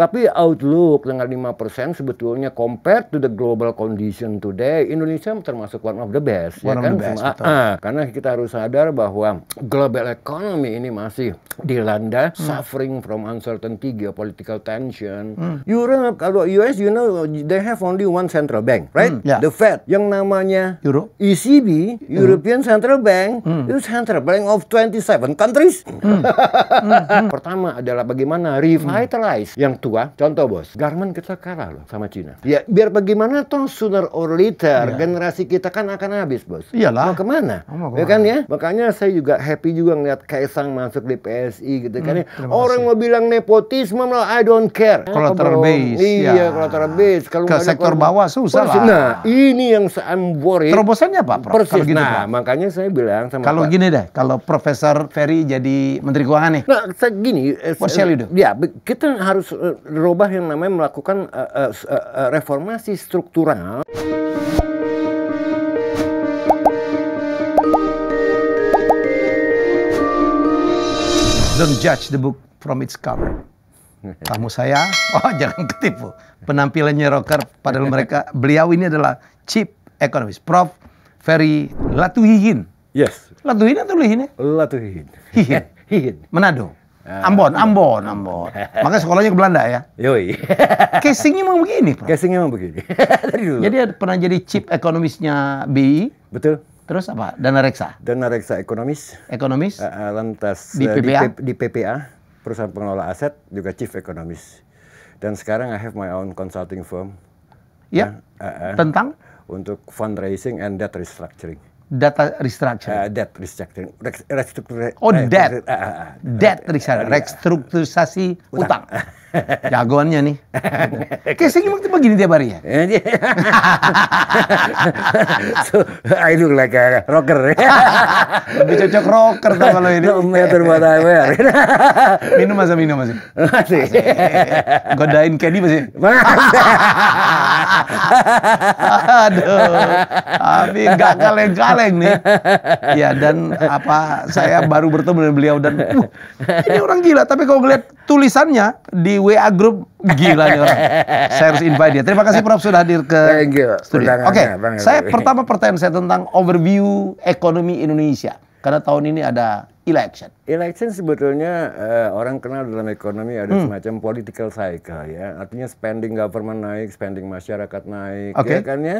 Tapi outlook dengan 5% sebetulnya compared to the global condition today, Indonesia termasuk one of the best. Ya one ya kan? the best, Ah, karena kita harus sadar bahwa global economy ini masih dilanda hmm. suffering from uncertainty, geopolitical tension. Hmm. Europe, kalau US, you know, they have only one central bank, hmm. right? Hmm. Ya. Yeah. The Fed. Yang namanya Euro. ECB, hmm. European Central Bank, hmm. itu central bank of 27 countries. Hmm. hmm. Pertama adalah bagaimana revitalize hmm. yang tua, contoh bos, Garmin kita kalah loh sama Cina. Ya, biar bagaimana toh sooner or later ya. generasi kita kan akan habis bos. Iyalah. Mau kemana? Oh, mau kemana? Ya kan ya? Makanya saya juga happy juga ngeliat Kaisang masuk di PSI gitu hmm, kan ya. Orang mau bilang nepotisme malah I don't care. Kalau terbase. Iya, ya. kalau terbase. Kalau Ke sektor bawah susah lah. Nah, ini yang saya worry. Terobosannya apa, Prof? Persis. Gini, nah, Prof. makanya saya bilang sama Kalau gini deh, kalau Profesor Ferry jadi Menteri Keuangan nih. Nah, segini. Eh, itu. Ya, kita harus eh, dirubah yang namanya melakukan uh, uh, uh, reformasi struktural. Don't judge the book from its cover. Kamu saya, oh jangan ketipu. Penampilannya rocker, padahal mereka, beliau ini adalah chief economist, Prof. Ferry Latuhihin. Yes. Latuhihin atau Lihin ya? Latuhihin. Hihin. Hihin. Manado. Ah, iya. Ambon, Ambon, Ambon. Makanya sekolahnya ke Belanda ya. Yoi. Casingnya memang begini, pak. Casingnya memang begini. Dari dulu. Jadi pernah jadi chief ekonomisnya BI. Betul. Terus apa? Dana Reksa. Dana Reksa ekonomis. Ekonomis. Uh, lantas di PPA. Eh, di PPA, perusahaan pengelola aset juga chief ekonomis. Dan sekarang I have my own consulting firm. Ya. Yeah. Uh, uh, Tentang? Untuk fundraising and debt restructuring data restructuring. Uh, debt restructuring. Restructuring. Oh, uh, uh, uh, debt. Uh, debt restructuring. Restrukturisasi utang. utang. Jagoannya nih. Casing emang begini tiap hari ya? Iya. so, I look like a rocker. Lebih cocok rocker tuh kalau ini. Meter buat air. minum masa minum masih. Masih. Godain Kenny masih. Aduh. Tapi gak kaleng-kaleng nih. Ya dan apa saya baru bertemu dengan beliau dan uh, ini orang gila tapi kalau ngeliat tulisannya di WA grup gila nih orang. Saya harus invite dia. Terima kasih Prof sudah hadir ke Thank you. studio. Oke, okay. saya pertama pertanyaan saya tentang overview ekonomi Indonesia. Karena tahun ini ada election. Election sebetulnya uh, orang kenal dalam ekonomi ada hmm. semacam political cycle ya. Artinya spending government naik, spending masyarakat naik. Okay. Ya kan ya.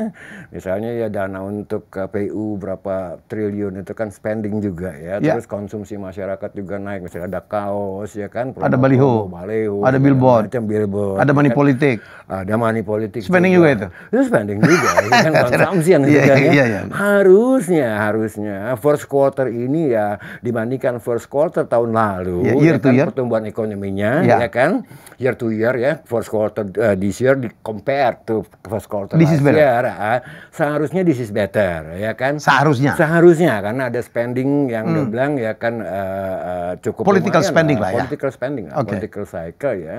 Misalnya ya dana untuk KPU eh, berapa triliun itu kan spending juga ya. ya. Terus yeah. konsumsi masyarakat juga naik. Misalnya ada kaos ya kan. ada baliho, baliho, ada ya, billboard, macam billboard. Ada ya money ya kan. politik. Ada money politik. Spending juga, juga itu. Itu spending juga. ya kan konsumsi yang iya, juga yeah, ya. iya, iya. Harusnya harusnya first quarter ini ya dibanding dibandingkan first quarter tahun lalu, ya, year ya kan, year. pertumbuhan ekonominya, ya. ya kan, year to year ya, first quarter uh, this year di compare to first quarter this last is year, uh, seharusnya this is better, ya kan? Seharusnya. Seharusnya karena ada spending yang hmm. dibilang ya kan uh, uh, cukup political lumayan, spending lah, lah ya. Political spending, okay. Lah, political cycle ya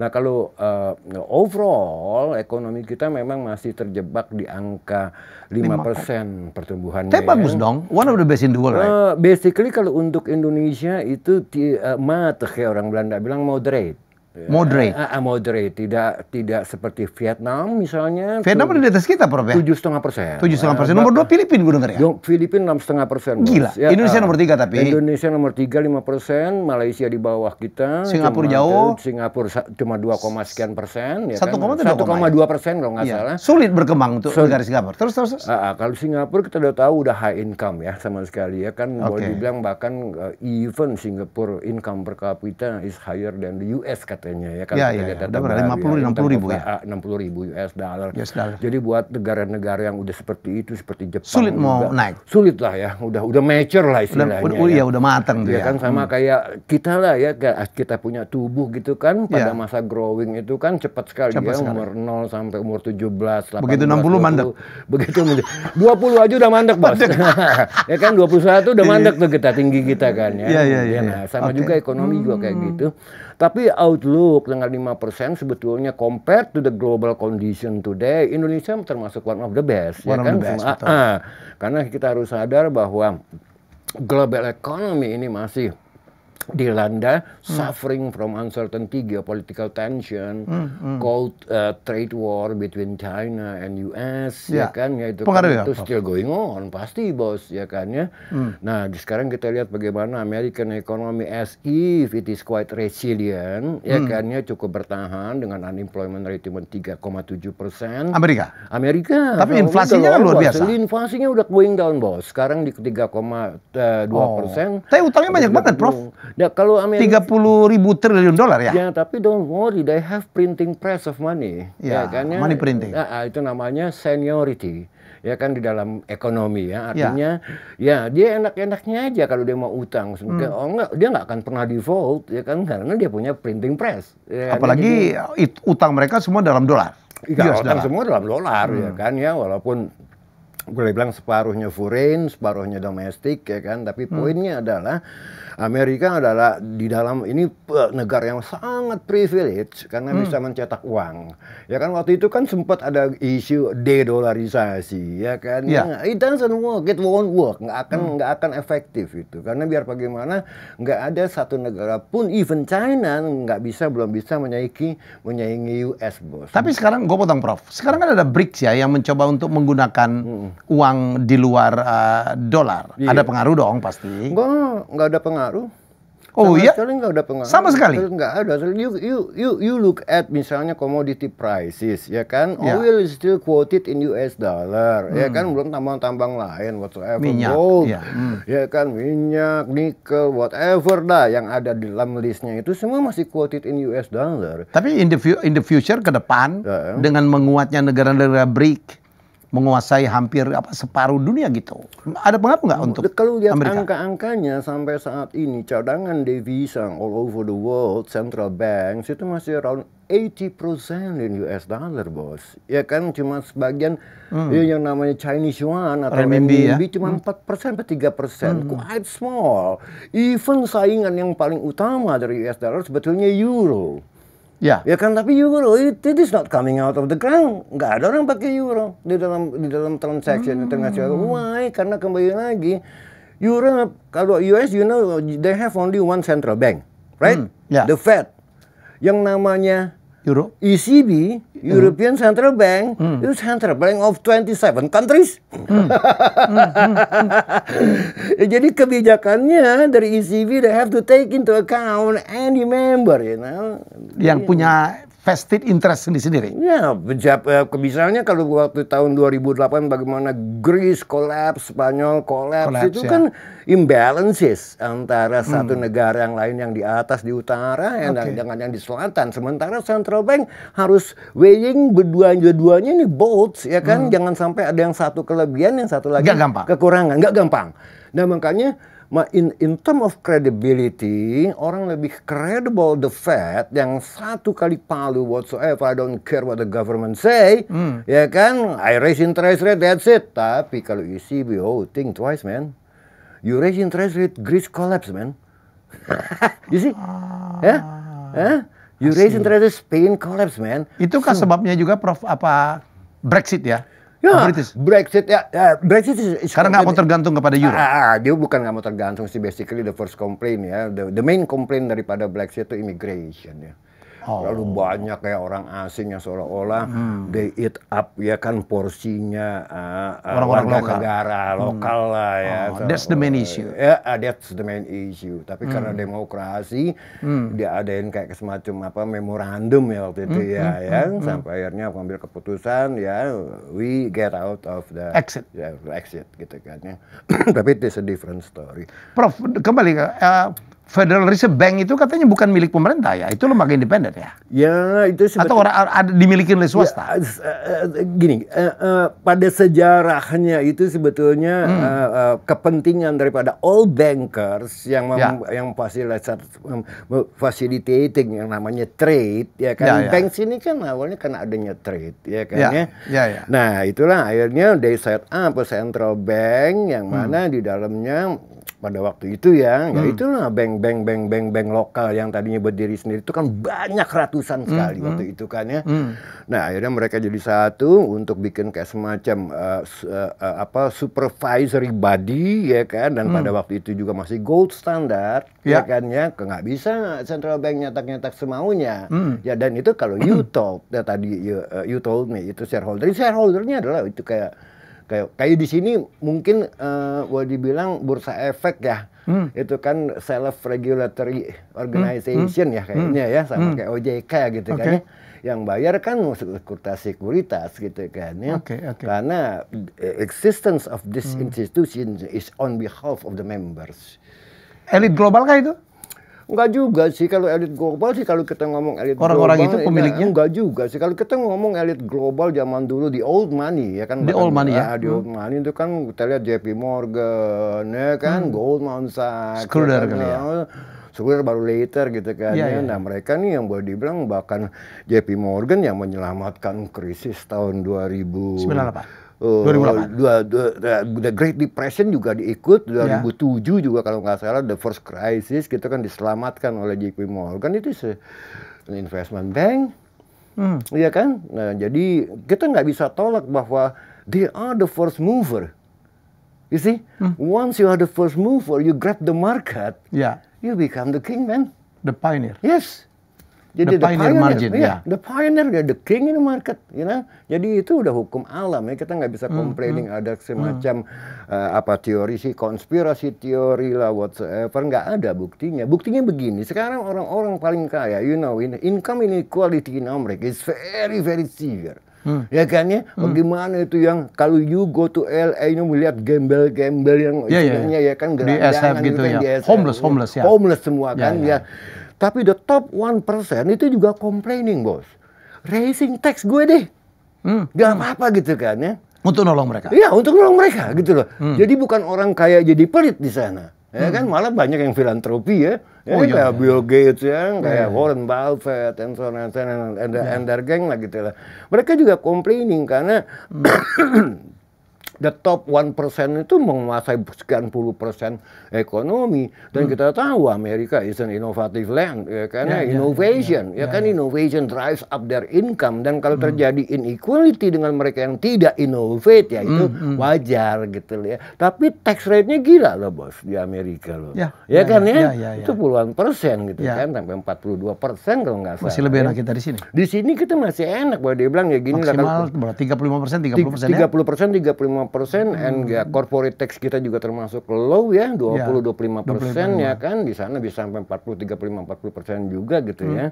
Nah kalau uh, overall ekonomi kita memang masih terjebak di angka 5%, 5%. pertumbuhannya. Tapi bagus dong, one of the best in the world, right? Eh, basically kalau untuk Indonesia itu uh, eh, mate kayak orang Belanda bilang moderate Iya. Moderate. Uh, uh, moderate, tidak tidak seperti Vietnam misalnya. Vietnam ada di atas kita, Prof ya. Tujuh setengah persen. Tujuh setengah persen. Ah, nomor dua Filipina gue dengar ya. Filipina enam setengah persen. Gila. Ya, Indonesia uh, nomor tiga tapi. Indonesia nomor tiga lima persen, Malaysia di bawah kita. Singapura cuma, jauh. Singapura cuma dua koma sekian persen. Ya satu kan? koma satu koma dua persen ya? kalau nggak iya. salah. Sulit berkembang untuk so, negara Singapura. Terus terus. terus. Uh, uh, kalau Singapura kita udah tahu udah high income ya sama sekali ya kan. Okay. Boleh dibilang bahkan uh, even Singapura income per kapita is higher than the US kata katanya ya kalau ya, ya, ya. data ya, lima 50 ya, 60 ribu ya 60 ribu US dollar. US dollar. Jadi buat negara-negara yang udah seperti itu seperti Jepang sulit mau juga, naik. Sulit lah ya, udah udah mature lah istilahnya. Udah, udah oh ya. ya udah matang ya, ya. kan sama hmm. kayak kita lah ya kita punya tubuh gitu kan iya. pada ya. masa growing itu kan cepat sekali cepet ya sekali. umur 0 sampai umur 17 18, begitu 60 mandek. Begitu 20 aja udah mandek, Bos. ya kan 21 udah iya. mandek tuh kita tinggi kita kan ya. Iya iya iya. Ya, nah, sama okay. juga ekonomi hmm. juga kayak hmm. gitu. Tapi outlook dengan lima persen sebetulnya compared to the global condition today, Indonesia termasuk one of the best. Ya one ya of kan? the best, ah, ah, karena kita harus sadar bahwa global economy ini masih dilanda hmm. suffering from uncertainty geopolitical tension, hmm, hmm. cold uh, trade war between China and US, ya, ya kan, ya itu kan, ya? itu still going on, pasti bos, ya kan ya. Hmm. Nah, sekarang kita lihat bagaimana American economy as if it is quite resilient, ya hmm. ya kan ya cukup bertahan dengan unemployment rate cuma 3,7 persen. Amerika. Amerika. Tapi inflasinya kan luar bos. biasa. Inflasinya udah going down bos. Sekarang di 3,2 eh, persen. Oh. Tapi utangnya banyak banget, Prof. Nah, kalau Amerika 30 ribu triliun dolar ya? Ya, tapi don't worry, they have printing press of money. Ya, ya kan? Ya? money printing. Nah, itu namanya seniority. Ya kan di dalam ekonomi ya, ya. artinya ya, ya dia enak-enaknya aja kalau dia mau utang hmm. oh enggak dia nggak akan pernah default ya kan karena dia punya printing press ya, kan? apalagi jadi, utang mereka semua dalam dolar Iya, utang semua dalam dolar ya hmm. ya kan ya walaupun boleh bilang separuhnya foreign, separuhnya domestik ya kan. Tapi hmm. poinnya adalah Amerika adalah di dalam ini eh, negara yang sangat privilege karena hmm. bisa mencetak uang. Ya kan waktu itu kan sempat ada isu dedolarisasi ya kan. Yeah. Ya. dan it doesn't work, it won't work, nggak akan hmm. nggak akan efektif itu. Karena biar bagaimana nggak ada satu negara pun even China nggak bisa belum bisa menyaiki menyaingi US bos. Tapi sekarang gue potong Prof. Sekarang kan ada BRICS ya yang mencoba untuk menggunakan hmm uang di luar uh, dolar. Iya. Ada pengaruh dong pasti. Enggak, enggak ada pengaruh. Oh iya? Sekali ada pengaruh. Sama sekali. Enggak ada. You, you, you, you look at misalnya commodity prices, ya kan? Yeah. Oil is still quoted in US dollar, ya hmm. ya kan? Belum tambang-tambang lain whatsoever. Minyak. Gold, yeah. hmm. ya kan? Minyak, nikel, whatever dah yang ada di dalam listnya itu semua masih quoted in US dollar. Tapi in the, in the future ke depan yeah. dengan menguatnya negara-negara BRIC menguasai hampir apa separuh dunia gitu. Ada pengaruh nggak untuk Kalau lihat angka-angkanya sampai saat ini cadangan devisa all over the world, central bank itu masih around 80% in US dollar, bos. Ya kan cuma sebagian hmm. ya, yang namanya Chinese yuan atau RMB ya? cuma hmm. 4% atau 3%, hmm. quite small. Even saingan yang paling utama dari US dollar sebetulnya euro. Ya. Ya kan tapi euro itu it is not coming out of the ground. Nggak ada orang pakai euro di dalam di dalam transaksi hmm. internasional. Why? Karena kembali lagi euro kalau US you know they have only one central bank, right? Hmm. Yeah. The Fed. Yang namanya Euro. ECB, mm-hmm. European Central Bank, mm. itu Central Bank of 27 countries. Mm. mm. ya, jadi kebijakannya dari ECB they have to take into account any member, you know. Yang punya vested interest sendiri sendiri. Ya, eh, misalnya kalau waktu tahun 2008 bagaimana Greece collapse, Spanyol collapse, collapse itu ya. kan imbalances antara hmm. satu negara yang lain yang di atas di utara okay. Ya, jangan dengan yang di selatan. Sementara central bank harus weighing berdua-duanya ini both ya kan, hmm. jangan sampai ada yang satu kelebihan yang satu lagi Gak kekurangan, nggak gampang. Nah makanya Ma in in term of credibility, orang lebih credible the Fed yang satu kali palu whatsoever, I don't care what the government say, mm. ya kan, I raise interest rate, that's it. Tapi kalau you see we oh think twice man, you raise interest rate, Greece collapse man. you see, ya, yeah? yeah? you raise interest rate, Spain collapse man. Itu kan so, hmm. sebabnya juga Prof apa Brexit ya? Ya, British. Brexit ya, ya Brexit is, is karena nggak mau tergantung kepada Euro. Ah, ah, dia bukan nggak mau tergantung sih basically the first complaint ya, the, the main complaint daripada Brexit itu immigration ya. Oh. Lalu banyak kayak orang asing yang seolah-olah hmm. they eat up ya kan porsinya ah, ah, orang-orang lokal. negara hmm. lokal lah ya. Oh, that's the main issue. Eh, ya, yeah, that's the main issue. Tapi hmm. karena demokrasi hmm. adain kayak semacam apa memorandum ya waktu itu hmm. ya hmm. ya hmm. hmm. sampai akhirnya mengambil keputusan ya we get out of the exit. Ya, exit gitu kan ya. Tapi it's a different story. Prof, kembali ke uh, Federal Reserve Bank itu katanya bukan milik pemerintah ya, itu lembaga independen ya. Ya itu sebetulnya, atau orang ada dimiliki oleh swasta. Ya, uh, gini, uh, uh, pada sejarahnya itu sebetulnya hmm. uh, uh, kepentingan daripada all bankers yang mem, ya. yang fasilitas facilitating yang namanya trade ya kan. Ya, ya. Bank sini kan awalnya karena adanya trade ya kan ya. ya, ya. ya. Nah itulah akhirnya dari set up central bank yang hmm. mana hmm. di dalamnya pada waktu itu ya, ya hmm. ya itulah bank bank-bank-bank-bank lokal yang tadinya berdiri sendiri itu kan banyak ratusan hmm, sekali mm, waktu itu kan ya. Mm. Nah akhirnya mereka jadi satu untuk bikin kayak semacam uh, uh, uh, apa supervisory body ya kan dan mm. pada waktu itu juga masih gold standard yeah. ya kan ya nggak bisa central bank nyetak-nyetak semaunya mm. ya dan itu kalau you told ya tadi you, uh, you told me itu shareholder shareholdernya adalah itu kayak kayak kayak di sini mungkin uh, boleh dibilang bursa efek ya hmm. itu kan self regulatory hmm. organization ya hmm. ya kayaknya hmm. ya sama hmm. kayak OJK gitu okay. kan ya. yang bayar kan sekuritas sekuritas gitu kan ya okay, okay. karena eh, existence of this hmm. institution is on behalf of the members elit global kah itu Enggak juga sih kalau elit global sih kalau kita ngomong elit orang-orang global, itu iya, pemiliknya enggak juga sih kalau kita ngomong elit global zaman dulu di old money ya kan di old money ya, di ah, old hmm. money itu kan kita lihat JP Morgan ya kan hmm. Goldman Sachs Schrödinger ya, kan, ya. Oh, baru later gitu kan. Iya, ya, ya. Nah mereka nih yang boleh dibilang bahkan JP Morgan yang menyelamatkan krisis tahun 2000. 98. Uh, 2008. Dua, dua, the Great Depression juga diikut 2007 yeah. juga kalau nggak salah the first crisis kita kan diselamatkan oleh JP Morgan itu se investment bank. Hmm. Iya kan? Nah, jadi kita nggak bisa tolak bahwa they are the first mover. You see, hmm. once you are the first mover, you grab the market. Yeah. You become the king, man. The pioneer. Yes. Jadi the, the pioneer, pioneer margin iya, ya, yeah. the pioneer ya, the king in the market, you know. Jadi itu udah hukum alam ya, kita nggak bisa hmm, complaining hmm, ada hmm. semacam hmm. uh, apa teori sih konspirasi teori lah whatsoever, nggak ada buktinya. Buktinya begini, sekarang orang-orang paling kaya, you know, in, income inequality in America is very very severe. Hmm. Ya kan ya, hmm. bagaimana itu yang kalau you go to LA ini melihat gembel-gembel yang yeah, iya, iya. istilahnya yeah. ya kan di SF gitu, kan, ya. homeless, homeless ya. Homeless semua yeah, kan yeah. ya tapi the top 1% itu juga complaining, Bos. Raising tax gue deh. Hmm. Gak apa-apa hmm. gitu kan ya. Untuk nolong mereka. Iya, untuk nolong mereka gitu loh. Hmm. Jadi bukan orang kaya jadi pelit di sana. Ya hmm. kan malah banyak yang filantropi ya. ya oh, iya, kayak iya. Bill Gates ya, iya, kayak iya, Warren Buffett and so on and so on and, and, yeah. and their gang lah gitu lah. Mereka juga complaining karena hmm. the top 1% itu menguasai sekian puluh persen ekonomi dan hmm. kita tahu Amerika is an innovative land ya karena ya, yeah, ya, innovation yeah, yeah. Ya, ya kan innovation drives up their income dan kalau hmm. terjadi inequality dengan mereka yang tidak innovate ya itu hmm. hmm. wajar gitu ya tapi tax rate-nya gila loh bos di Amerika loh ya, ya kan ya, itu puluhan persen gitu kan sampai 42 persen kalau nggak salah masih lebih enak kita di sini di sini kita masih enak bahwa dia bilang ya gini maksimal berapa 35 persen 30 persen 30 persen 35 persen hmm. and ya corporate tax kita juga termasuk low ya 20 iya, puluh 25 persen ya kan di sana bisa sampai 40 35 40 persen juga gitu ya. hmm. ya.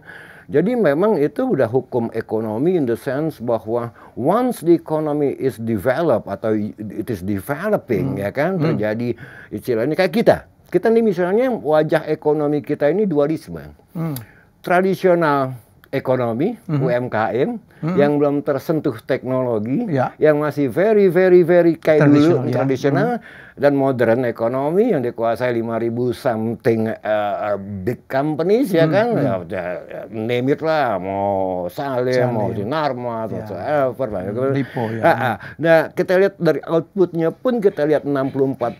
Jadi memang itu udah hukum ekonomi in the sense bahwa once the economy is developed atau it is developing hmm. ya kan hmm. terjadi hmm. istilahnya kayak kita. Kita nih misalnya wajah ekonomi kita ini dualisme. Hmm. Tradisional ekonomi mm-hmm. UMKM mm-hmm. yang belum tersentuh teknologi, yeah. yang masih very very very kayak dulu ya. tradisional, mm-hmm dan modern ekonomi yang dikuasai 5000 something uh, big companies ya hmm, kan hmm. Ya, ya, ya, name it lah mau sale, mau ya. Sinarma atau ya. whatever lah hmm, Lipo, ya. nah, nah kita lihat dari outputnya pun kita lihat 64%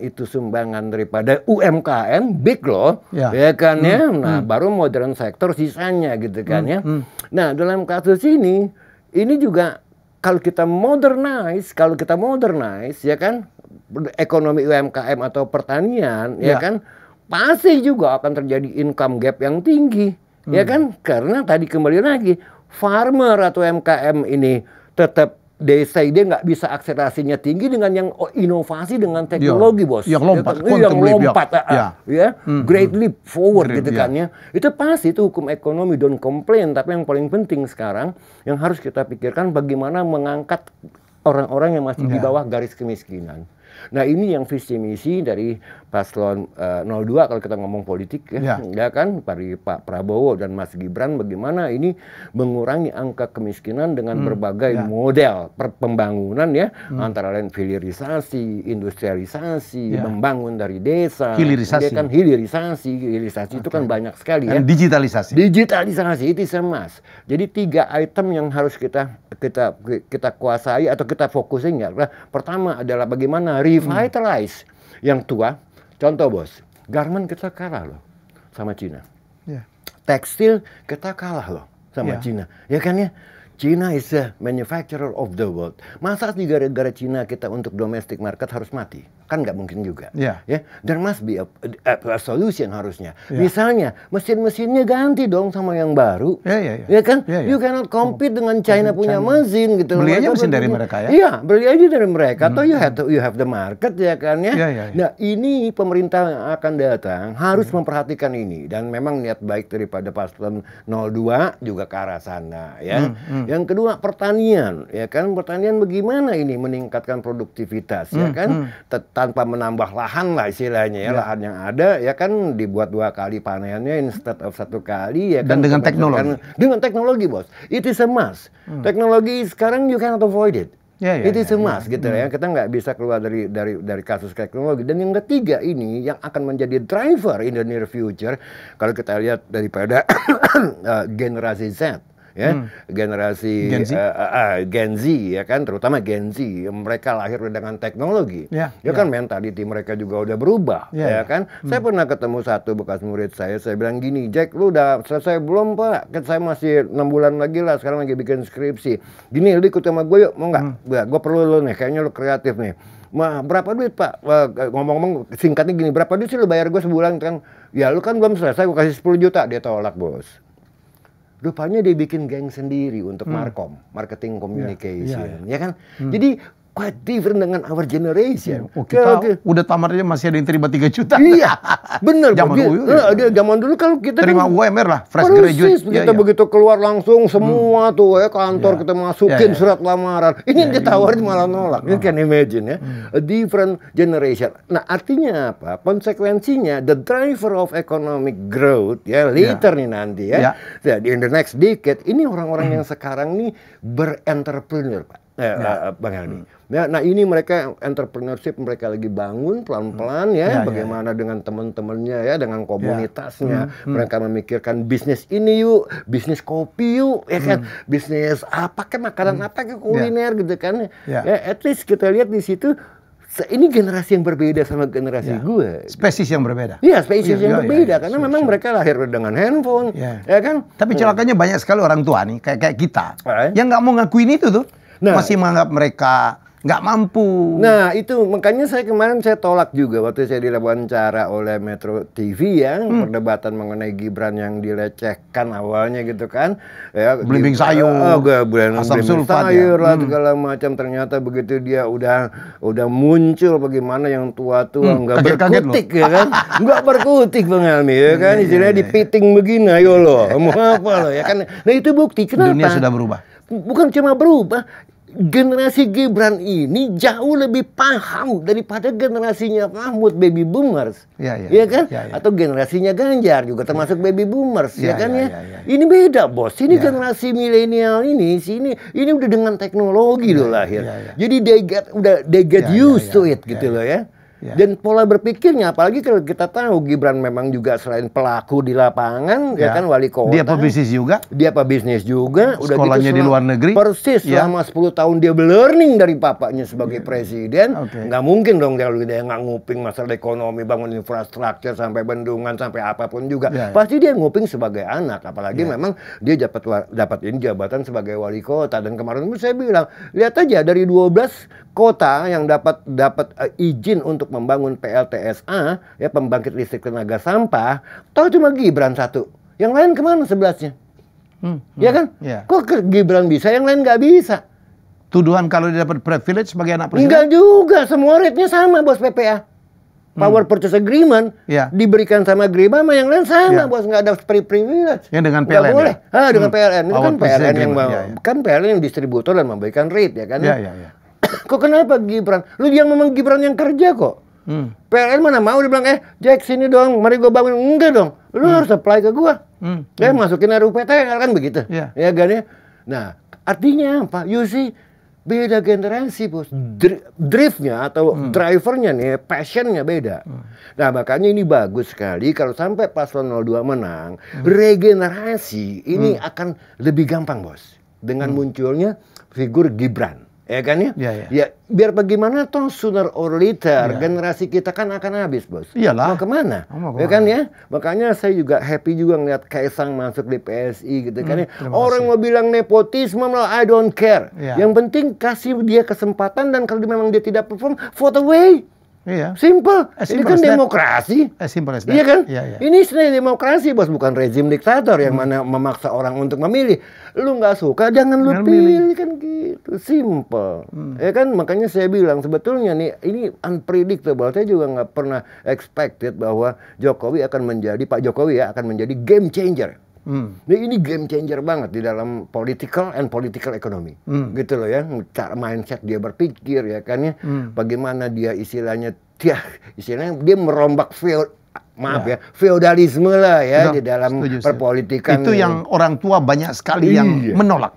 itu sumbangan daripada UMKM big loh ya, ya kan ya? hmm, ya nah hmm. baru modern sektor sisanya gitu kan hmm, ya hmm. nah dalam kasus ini ini juga kalau kita modernize, kalau kita modernize ya kan, ekonomi UMKM atau pertanian, ya, ya kan, pasti juga akan terjadi income gap yang tinggi, ya hmm. ya kan? Karena tadi kembali lagi, farmer atau UMKM ini tetap Day dia nggak bisa akselerasinya tinggi dengan yang inovasi dengan ya. teknologi ya. bos yang ya lompat kan? ya, yang lompat ya, ya. ya. Hmm. great hmm. leap forward Dream, gitu kan ya. ya itu pasti itu hukum ekonomi don't complain tapi yang paling penting sekarang yang harus kita pikirkan bagaimana mengangkat orang-orang yang masih ya. di bawah garis kemiskinan Nah ini yang visi misi dari paslon uh, eh, 02 kalau kita ngomong politik ya, ya. ya kan dari Pak Prabowo dan Mas Gibran bagaimana ini mengurangi angka kemiskinan dengan hmm. berbagai ya. model pembangunan ya hmm. antara lain hilirisasi, industrialisasi, ya. membangun dari desa, hilirisasi ya kan hilirisasi, hilirisasi okay. itu kan banyak sekali ya. digitalisasi. Digitalisasi itu semas. Jadi tiga item yang harus kita kita kita kuasai atau kita fokusin ya. Pertama adalah bagaimana hmm. revitalize hmm. yang tua Contoh bos, garment kita kalah loh sama Cina. Yeah. Tekstil kita kalah loh sama yeah. Cina. Ya kan ya? Cina is a manufacturer of the world. Masa di gara-gara Cina kita untuk domestic market harus mati? kan nggak mungkin juga. Yeah. Ya, there must be a, a, a solution harusnya. Yeah. Misalnya mesin-mesinnya ganti dong sama yang baru. Ya yeah, yeah, yeah. ya kan? Yeah, yeah. You cannot compete oh. dengan China punya China. mesin gitu. Beli aja mesin dari mereka ya? Iya, beli aja dari mereka. Hmm. Atau you hmm. have to, you have the market ya kan ya. Yeah, yeah, yeah. Nah ini pemerintah yang akan datang harus yeah. Hmm. memperhatikan ini dan memang niat baik daripada paslon 02 juga ke arah sana ya. Hmm. Hmm. Yang kedua pertanian ya kan pertanian bagaimana ini meningkatkan produktivitas ya hmm. ya kan? Hmm. Tetap tanpa menambah lahan lah istilahnya ya, ya. lahan yang ada ya kan dibuat dua kali panennya instead of satu kali ya dan kan dengan teknologi kan, dengan teknologi bos it is a must hmm. teknologi sekarang you cannot avoid it iya, iya, iya, gitu Ya, ya, itu ya, semas ya, gitu hmm. ya. Kita nggak bisa keluar dari dari dari kasus teknologi. Dan yang ketiga ini yang akan menjadi driver in the near future kalau kita lihat daripada uh, generasi Z ya hmm. generasi Gen Z? Uh, uh, Gen Z ya kan terutama Gen Z mereka lahir dengan teknologi yeah, ya yeah. kan ya. mentaliti mereka juga udah berubah yeah, ya, ya kan hmm. saya pernah ketemu satu bekas murid saya saya bilang gini Jack lu udah selesai belum pak kan saya masih enam bulan lagi lah sekarang lagi bikin skripsi gini lu ikut sama gue yuk mau nggak hmm. gue perlu lu nih kayaknya lu kreatif nih Ma, berapa duit pak? Ngomong-ngomong singkatnya gini, berapa duit sih lu bayar gue sebulan? Kan, ya lu kan belum selesai, gue kasih 10 juta. Dia tolak bos. Rupanya dia bikin geng sendiri untuk hmm. markom, marketing iya, communication, yeah, yeah, ya kan? Hmm. Jadi quite different dengan our generation. Iya, oh, kita ya, udah tamarnya masih ada yang terima 3 juta. Iya, benar. zaman dulu. Nah, ya. zaman dulu kalau kita kan terima kan, UMR lah, fresh persis, graduate. Iya, kita ya, ya. begitu keluar langsung hmm. semua hmm. tuh ya kantor ya. kita iya, masukin ya, ya. surat lamaran. Ini ya, ditawarin ya. malah nolak. You can imagine ya. Hmm. A different generation. Nah, artinya apa? Konsekuensinya the driver of economic growth ya later ya. nih nanti ya. ya. In the next decade ini orang-orang hmm. yang sekarang nih berentrepreneur, Pak. Eh, ya. Bang Helmi. Hmm Ya, nah ini mereka entrepreneurship mereka lagi bangun pelan-pelan ya, hmm. ya, ya bagaimana ya. dengan teman-temannya ya, dengan komunitasnya. Ya. Hmm. Mereka memikirkan bisnis ini yuk, bisnis kopi yuk, ya kan, hmm. bisnis apa kan makanan hmm. apa ke ya. kuliner ya. gitu kan. Ya. ya, at least kita lihat di situ ini generasi yang berbeda sama generasi ya. gue. Spesies yang berbeda. Iya, spesies ya, yang ya, berbeda ya, ya. karena sure, memang sure. mereka lahir dengan handphone, ya, ya kan. Tapi hmm. celakanya ya. banyak sekali orang tua nih, kayak kayak kita, eh? yang nggak mau ngakuin itu tuh, nah, masih menganggap mereka nggak mampu. Nah itu makanya saya kemarin saya tolak juga waktu saya cara oleh Metro TV ya hmm. perdebatan mengenai Gibran yang dilecehkan awalnya gitu kan. Ya, belimbing sayur, oh, eh, gak, belimbing, asam sulfat sayur ya. lah hmm. segala macam ternyata begitu dia udah udah muncul bagaimana yang tua tua hmm. nggak berkutik ya kan, nggak berkutik bang Almi ya kan, hmm, istilahnya iya, iya. dipiting begini ayo lo, mau apa loh ya kan. Nah itu bukti kenapa? Dunia sudah berubah bukan cuma berubah, generasi Gibran ini jauh lebih paham daripada generasinya Mahmud baby boomers, ya, ya, ya kan? Ya, ya. Atau generasinya Ganjar juga termasuk ya, baby boomers, ya, ya kan ya, ya? ya, ya, ya. Ini beda bos. Ini ya. generasi milenial ini, sini ini udah dengan teknologi ya, loh lahir. Ya, ya. Jadi they get udah they get ya, ya used ya, gitu ya. to it ya, gitu ya. loh ya. Ya. Dan pola berpikirnya, apalagi kalau kita tahu Gibran memang juga selain pelaku di lapangan, ya, ya kan wali kota. Dia pebisnis juga. Dia pebisnis juga. Udah gitu Sekolahnya gitu, di luar negeri. Persis, ya. selama 10 tahun dia learning dari papanya sebagai ya. presiden. Okay. Nggak mungkin dong kalau dia nggak nguping masalah ekonomi, bangun infrastruktur, sampai bendungan, sampai apapun juga. ya. ya. Pasti dia nguping sebagai anak. Apalagi ya. memang dia dapat dapatin jabatan sebagai wali kota. Dan kemarin saya bilang, lihat aja dari 12 kota yang dapat dapat uh, izin untuk membangun PLTSA ya pembangkit listrik tenaga sampah tahu cuma Gibran satu yang lain kemana sebelasnya hmm, ya hmm. kan yeah. kok Gibran bisa yang lain nggak bisa tuduhan kalau dia dapat privilege sebagai anak presiden enggak juga semua rate-nya sama bos PPA hmm. Power purchase agreement yeah. diberikan sama Grima sama yang lain sama yeah. bos nggak ada pre privilege. Ya dengan PLN. boleh. Ya? Ah dengan hmm. PLN itu kan PLN yang yeah, ya. kan PLN yang distributor dan memberikan rate ya kan. Yeah, yeah, yeah. kok kenapa Gibran? Lu yang memang Gibran yang kerja kok. Hmm. PLN mana mau dia bilang, eh Jack sini dong, mari gua bangun. Enggak dong, lu hmm. harus supply ke gua. Hmm. Ya hmm. masukin RUPT kan begitu. Yeah. Ya kan ya. Nah, artinya apa? You see, beda generasi bos. Hmm. Dri driftnya atau hmm. drivernya nih, passionnya beda. Hmm. Nah makanya ini bagus sekali kalau sampai paslon 02 menang, hmm. regenerasi ini hmm. akan lebih gampang bos. Dengan hmm. munculnya figur Gibran ya kan ya? Ya, ya? ya biar bagaimana toh sooner or later ya. generasi kita kan akan habis bos. Iyalah. Mau kemana? Oh, mau kemana? Ya kan ya? Makanya saya juga happy juga ngeliat Kaisang masuk di PSI gitu kan hmm, kan ya. Orang mau bilang nepotisme malah I don't care. Ya. Yang penting kasih dia kesempatan dan kalau memang dia tidak perform, vote away. Iya. Eh, simple. ini kan demokrasi. Eh, simple as Iya kan? Iya, iya. Ini sebenarnya demokrasi, bos. Bukan rezim diktator yang hmm. mana memaksa orang untuk memilih. Lu nggak suka, jangan lu jangan pilih. pilih. Kan gitu. Simple. Hmm. Ya kan? Makanya saya bilang, sebetulnya nih, ini unpredictable. Saya juga nggak pernah expected bahwa Jokowi akan menjadi, Pak Jokowi ya, akan menjadi game changer. Hmm. Nah, ini game changer banget di dalam political and political economy. Hmm. Gitu loh ya, cara mindset dia berpikir ya kan ya. Hmm. Bagaimana dia istilahnya dia istilahnya dia merombak field maaf ya, ya feodalisme lah ya di dalam setuju, perpolitikan. Itu yang orang tua banyak sekali iya. yang menolak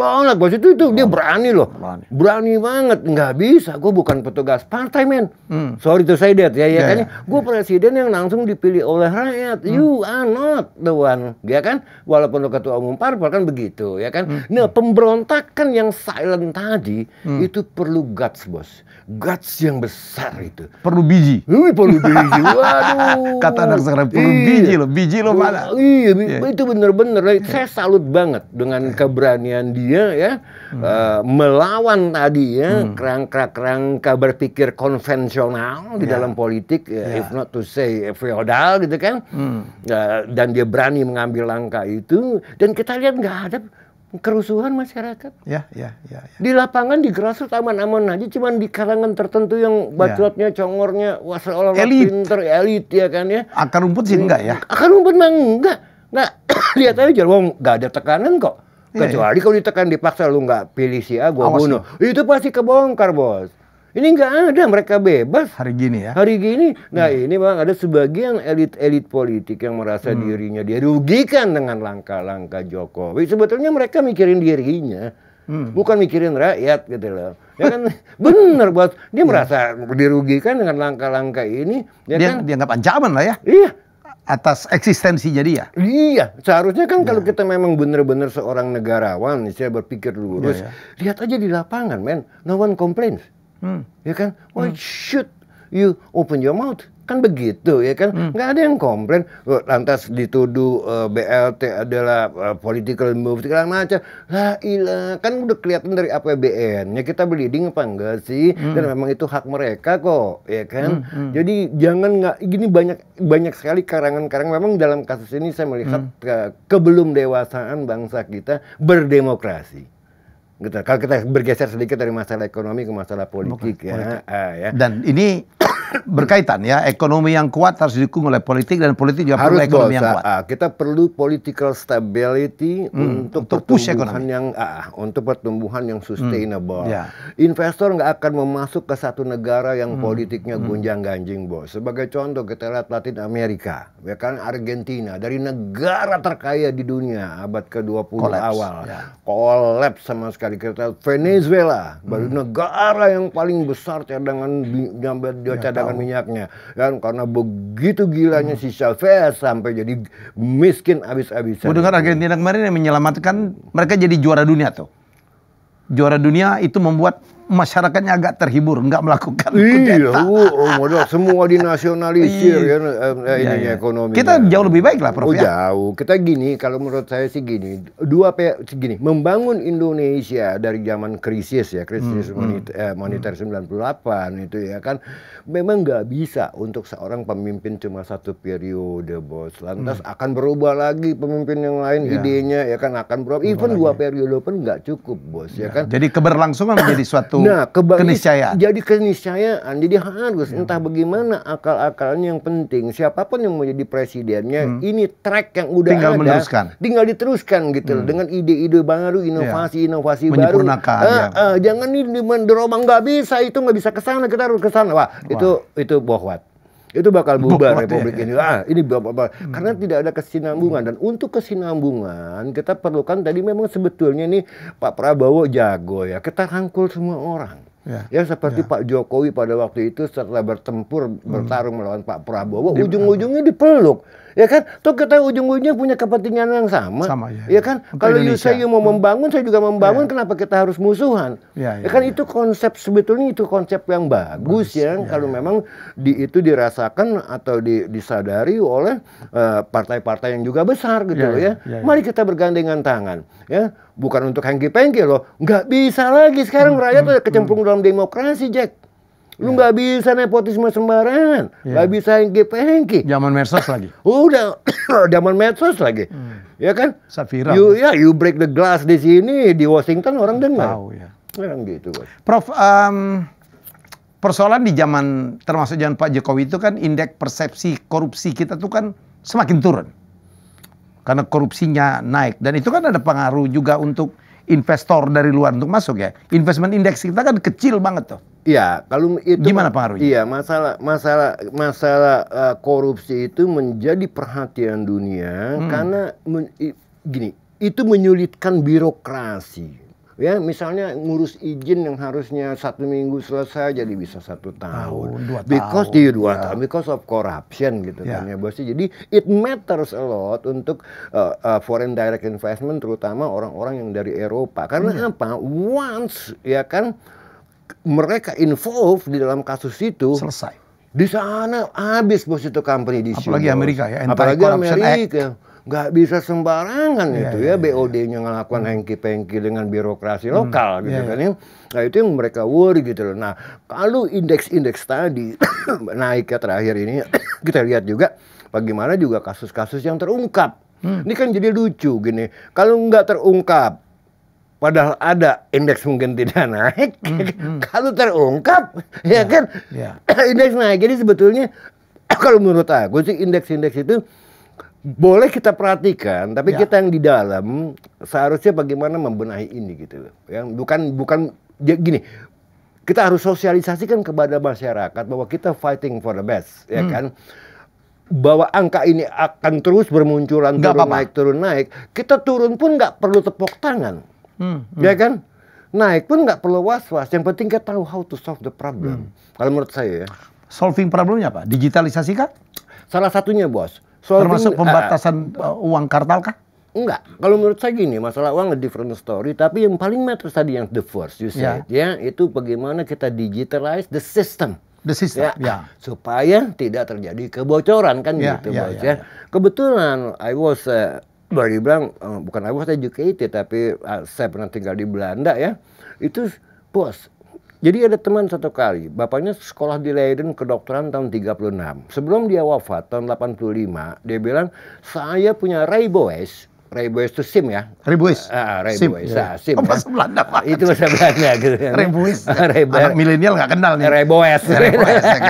banget gue situ itu dia berani loh. Berani, berani banget. Nggak bisa. Gue bukan petugas partai, men. Hmm. Sorry to say that. Ya, ya yeah, kan. Yeah. Gue ya. presiden yang langsung dipilih oleh rakyat. Hmm. You are not the one. Ya kan? Walaupun lo ketua umum parpol kan begitu, ya kan? Hmm. Nah, pemberontakan yang silent tadi hmm. itu perlu guts, bos. Guts yang besar itu. Perlu biji. Ui, perlu biji. Waduh. Kata anak sekarang perlu iya. biji loh. Biji loh mana? Iya, yeah. itu bener-bener. Iya. Saya salut banget dengan iya. keberanian dia tadinya ya hmm. uh, melawan ya hmm. kerangka-kerangka berpikir konvensional di ya. dalam politik yeah. Ya. if not to say feodal gitu kan hmm. uh, dan dia berani mengambil langkah itu dan kita lihat nggak ada kerusuhan masyarakat. Ya, ya, ya. yeah. Di lapangan di grassroots aman-aman aja, cuman di kalangan tertentu yang bacotnya, yeah. congornya, wah pinter, elit ya kan ya. Akan rumput sih enggak ya? Akan rumput mah enggak. Enggak, lihat aja, wong enggak ada tekanan kok. Iya, iya. Kecuali kalau ditekan dipaksa lu nggak pilih si A, gua Awas bunuh. Ya. Itu pasti kebongkar, Bos. Ini nggak ada mereka bebas. Hari gini ya. Hari gini. Nah hmm. ini bang ada sebagian elit-elit politik yang merasa hmm. dirinya dirugikan dengan langkah-langkah Jokowi. Sebetulnya mereka mikirin dirinya, hmm. bukan mikirin rakyat gitu loh. Ya kan bener bos. Dia merasa dirugikan dengan langkah-langkah ini. Ya dia, kan? dianggap ancaman lah ya. Iya atas eksistensinya dia. Iya, seharusnya kan ya. kalau iya. kita memang benar-benar seorang negarawan, saya berpikir dulu ya, ya. lihat aja di lapangan, men, no one complains, hmm. ya kan? Why hmm. should you open your mouth? kan begitu ya kan hmm. nggak ada yang komplain oh, lantas dituduh uh, eh, BLT adalah uh, political move segala macam lah ilah kan udah kelihatan dari apbn ya kita bleeding apa enggak sih hmm. dan memang itu hak mereka kok ya kan hmm. Hmm. jadi jangan nggak gini banyak banyak sekali karangan-karangan memang dalam kasus ini saya melihat hmm. ke, eh, kebelum dewasaan bangsa kita berdemokrasi gitu. Kalau kita bergeser sedikit dari masalah ekonomi ke masalah politik Bukan, ya. Politik. Ah, ya. Dan ini berkaitan ya. Ekonomi yang kuat harus didukung oleh politik dan politik juga harus perlu ekonomi bos, yang kuat. Uh, kita perlu political stability hmm, untuk, untuk push pertumbuhan ekonomi. yang uh, untuk pertumbuhan yang hmm, sustainable. Hmm, ya. yeah. Investor nggak akan memasuk ke satu negara yang hmm, politiknya hmm. gunjang-ganjing, Bos. Sebagai contoh kita lihat Latin Amerika, ya kan Argentina dari negara terkaya di dunia abad ke-20 Collapse, awal. Yeah. sama sekali kita Venezuela, hmm. baru negara yang paling besar cadangan di, di, di, cadangan tahu. minyaknya kan karena begitu gilanya hmm. si Chavez sampai jadi miskin abis-abisan. Gue dengar Argentina kemarin yang menyelamatkan mereka jadi juara dunia tuh. Juara dunia itu membuat masyarakatnya agak terhibur, nggak melakukan iya, Oh, semua dinasionalisir ya, ya iya, kan, eh, iya. iya. ekonomi. Kita jauh lebih baik lah, Prof. Oh, ya? jauh. Kita gini, kalau menurut saya sih gini, dua p segini, membangun Indonesia dari zaman krisis ya, krisis hmm, moneter, hmm. Eh, moneter hmm. 98 itu ya kan, memang nggak bisa untuk seorang pemimpin cuma satu periode, bos. Lantas hmm. akan berubah lagi pemimpin yang lain ya. idenya ya kan akan berubah. Even berubah dua periode pun nggak cukup, bos ya, ya kan. Jadi keberlangsungan menjadi suatu nah, nah keniscayaan. Jadi keniscayaan. Jadi harus hmm. entah bagaimana akal-akalnya yang penting. Siapapun yang mau jadi presidennya, hmm. ini track yang udah tinggal ada, meneruskan. tinggal diteruskan gitu hmm. dengan ide-ide baru, inovasi-inovasi yeah. baru. Uh, uh, jangan ini di dorobang nggak bisa itu nggak bisa kesana kita harus kesana Wah, Wah, itu itu bohwat itu bakal bubar ya. Republik ya. ini. Ah, ini bapak-bapak hmm. karena tidak ada kesinambungan dan untuk kesinambungan kita perlukan tadi memang sebetulnya ini Pak Prabowo jago ya. Kita rangkul semua orang. Ya, ya seperti ya. Pak Jokowi pada waktu itu setelah bertempur hmm. bertarung melawan Pak Prabowo, ujung-ujungnya dipeluk ya kan? Toh kita ujung-ujungnya punya kepentingan yang sama, sama iya, ya, ya kan? Untuk Kalau Indonesia. saya mau hmm. membangun, saya juga membangun. Ya. Kenapa kita harus musuhan? Ya, ya, ya kan ya. itu konsep sebetulnya itu konsep yang bagus, bagus ya. ya. Kalau iya. memang di, itu dirasakan atau di, disadari oleh eh, partai-partai uh, yang juga besar gitu iya, ya, ya. ya. ya, ya. Mari kita bergandengan tangan, ya. Bukan untuk hengki-pengki loh. Nggak bisa lagi sekarang hmm, rakyat hmm, kecemplung hmm. dalam demokrasi, Jack. Lu nggak ya. bisa nepotisme sembarangan, iya. nggak ya. bisa hengki-pengki. Zaman medsos lagi. Udah zaman medsos lagi. Hmm. Ya kan? Safira. You ya, you break the glass di sini di Washington orang dengar. Tahu ya. Orang gitu, Prof um, persoalan di zaman termasuk zaman Pak Jokowi itu kan indeks persepsi korupsi kita tuh kan semakin turun. Karena korupsinya naik dan itu kan ada pengaruh juga untuk investor dari luar untuk masuk ya. Investment indeks kita kan kecil banget tuh. Iya, kalau itu gimana pengaruhnya? Iya, masalah masalah masalah uh, korupsi itu menjadi perhatian dunia hmm. karena men, i, gini, itu menyulitkan birokrasi. Ya, misalnya ngurus izin yang harusnya satu minggu selesai jadi bisa satu tahun. Oh, dua because iya, tahun. di dua yeah. tahun, because of corruption gitu yeah. kan ya bosnya. Jadi it matters a lot untuk uh, uh, foreign direct investment terutama orang-orang yang dari Eropa. Karena hmm. apa? Once ya kan mereka involved di dalam kasus itu selesai di sana habis bos itu company di apalagi Amerika ya apalagi Amerika Gak nggak bisa sembarangan yeah, itu iya, ya yeah, iya. BOD-nya yeah. ngelakukan hmm. hengki-pengki dengan birokrasi mm. lokal iya, gitu yeah, kan ya nah itu yang mereka worry gitu loh nah kalau indeks-indeks tadi naik ya terakhir ini kita lihat juga bagaimana juga kasus-kasus yang terungkap hmm. ini kan jadi lucu gini kalau nggak terungkap padahal ada indeks mungkin tidak naik, hmm, ya kan? hmm. kalau terungkap, ya, ya kan, ya. indeks naik. Jadi sebetulnya kalau menurut aku sih indeks-indeks itu boleh kita perhatikan, tapi ya. kita yang di dalam seharusnya bagaimana membenahi ini gitu loh. Yang bukan bukan ya gini, kita harus sosialisasikan kepada masyarakat bahwa kita fighting for the best, ya hmm. ya kan? bahwa angka ini akan terus bermunculan gak turun naik turun naik kita turun pun nggak perlu tepuk tangan Hmm, hmm, Ya kan? Naik pun nggak perlu was-was. Yang penting kita tahu how to solve the problem. Hmm. Kalau menurut saya ya. Solving problemnya apa? Digitalisasi kah? Salah satunya bos. Solving, Termasuk ah, pembatasan ah. uh, uang kartal kah? Enggak. Kalau menurut saya gini, masalah uang a different story. Tapi yang paling matters tadi yang the first, you ya. said, yeah. ya itu bagaimana kita digitalize the system. The system, ya. Yeah. Supaya tidak terjadi kebocoran kan yeah, gitu, yeah, bos yeah, ya. ya. Kebetulan I was uh, boleh dibilang uh, bukan I was educated tapi uh, saya pernah tinggal di Belanda ya itu bos jadi ada teman satu kali, bapaknya sekolah di Leiden kedokteran tahun 36. Sebelum dia wafat tahun 85, dia bilang, saya punya Ray Rayboys itu SIM ya? Rayboys? Ah, uh, ah, Rayboys, SIM. Nah, SIM oh, ya. bahasa Belanda Pak. Itu bahasa Belanda gitu. Ya. Rayboys, anak milenial nggak kenal nih. Rayboys. Ray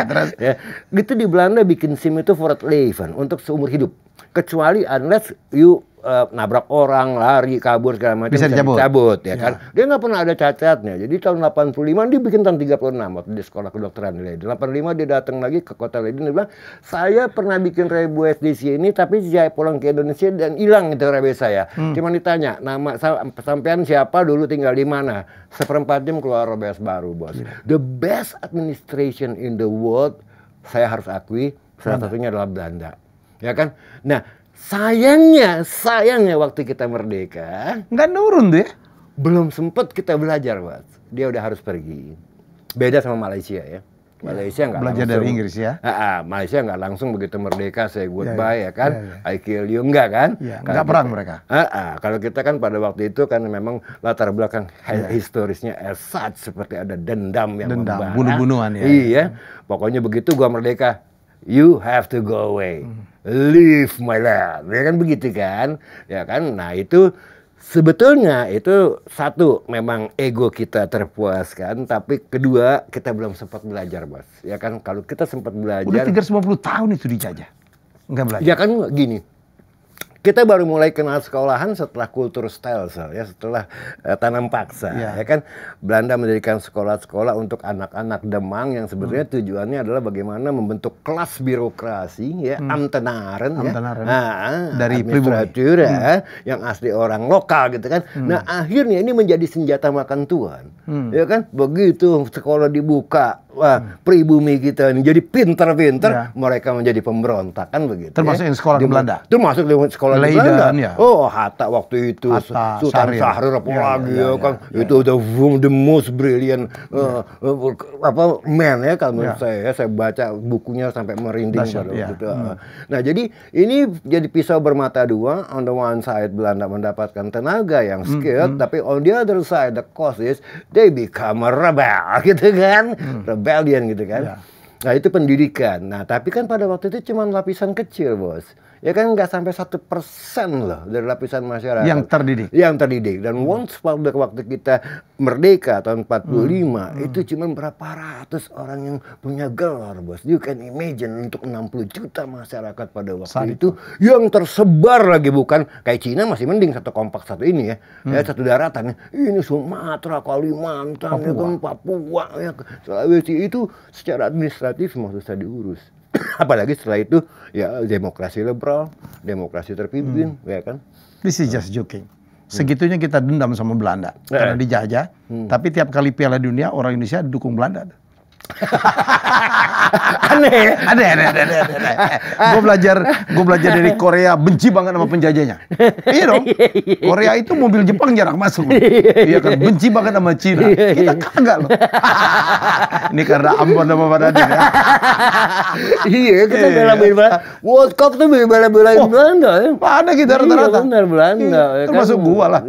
terus. ya. Gitu di Belanda bikin SIM itu for leven, untuk seumur hidup. Kecuali unless you Eh, nabrak orang, lari, kabur segala macam bisa dicabut, Cabut, ya, ya kan. Dia nggak pernah ada cacatnya. Jadi tahun 85 dia bikin tahun 36 waktu di sekolah kedokteran di Leiden. 85 dia datang lagi ke kota Leiden dia bilang, "Saya pernah bikin rebus di sini tapi saya pulang ke Indonesia dan hilang itu rebus saya." Hmm. Cuman ditanya, "Nama sampean siapa dulu tinggal di mana?" Seperempat jam keluar rebus baru, Bos. Ya. The best administration in the world saya harus akui salah satunya adalah Belanda. Ya kan? Nah, Sayangnya, sayangnya waktu kita merdeka. Nggak nurun deh. Ya? Belum sempet kita belajar, buat Dia udah harus pergi. Beda sama Malaysia ya. ya Malaysia nggak belajar langsung, dari Inggris ya. Ah, Malaysia nggak langsung begitu merdeka saya ya, goodbye ya, ya. ya kan, ya, ya. I kill you nggak kan? Ya, nggak gitu. perang mereka. Ah, kalau kita kan pada waktu itu kan memang latar belakang ya. historisnya as such seperti ada dendam yang dendam bunuh-bunuhan ya. Iya, pokoknya begitu gua merdeka you have to go away. Leave my land. Ya kan begitu kan? Ya kan? Nah, itu sebetulnya itu satu memang ego kita terpuaskan, tapi kedua kita belum sempat belajar, bos. Ya kan kalau kita sempat belajar Udah 350 tahun itu dijajah. Enggak belajar. Ya kan gini kita baru mulai kenal sekolahan setelah kultur stelsel ya setelah uh, tanam paksa yeah. ya kan Belanda mendirikan sekolah-sekolah untuk anak-anak Demang yang sebenarnya hmm. tujuannya adalah bagaimana membentuk kelas birokrasi ya hmm. amtenaren, ya nah, dari pribumi ya, hmm. yang asli orang lokal gitu kan hmm. nah akhirnya ini menjadi senjata makan tuan hmm. ya kan begitu sekolah dibuka wah hmm. pribumi kita ini jadi pinter-pinter ya. mereka menjadi pemberontakan, begitu termasuk ya. yang sekolah di Belanda termasuk di sekolah Lai di Belanda. Ya. Oh, Hatta waktu itu Hatta, Sultan Syahrir, Syahrir apalagi ya, lagi ya, ya, ya kan ya. itu the the most brilliant eh, ya. uh, apa man ya kalau menurut ya. saya ya. saya baca bukunya sampai merinding That's pada waktu ya. itu. Hmm. Nah, jadi ini jadi pisau bermata dua on the one side Belanda mendapatkan tenaga yang hmm, skilled hmm. tapi on the other side the cost is they become a rebel gitu kan. Hmm. Rebellion gitu kan. Ya. Nah itu pendidikan. Nah tapi kan pada waktu itu cuma lapisan kecil bos ya kan nggak sampai satu persen loh dari lapisan masyarakat yang terdidik yang terdidik dan hmm. once pada waktu kita merdeka tahun 45 hmm, hmm. itu cuma berapa ratus orang yang punya gelar bos you can imagine untuk 60 juta masyarakat pada waktu itu yang tersebar lagi bukan kayak Cina masih mending satu kompak satu ini ya hmm. ya satu daratan ya. ini Sumatera Kalimantan Papua, ya kan, Papua ya, Sulawesi itu secara administratif maksud saya diurus apalagi setelah itu ya demokrasi liberal, demokrasi terpimpin, hmm. ya kan. This is just nah. joking. Hmm. Segitunya kita dendam sama Belanda eh. karena dijajah. Hmm. Tapi tiap kali Piala Dunia orang Indonesia dukung Belanda. Ya? aneh, aneh, aneh, aneh, aneh, aneh. gue belajar, gue belajar dari Korea benci banget sama penjajahnya. Iya dong. Iya, iya. Korea itu mobil Jepang jarang masuk. Iya, iya kan, benci banget sama Cina. Kita kagak loh. Ini karena Ambon sama Manado ya. Iya, kita bela-belain World Cup tuh bela-belain bela oh, Belanda. Ya. Ada kita rata-rata. benar Belanda. Ya kan? termasuk gua lah.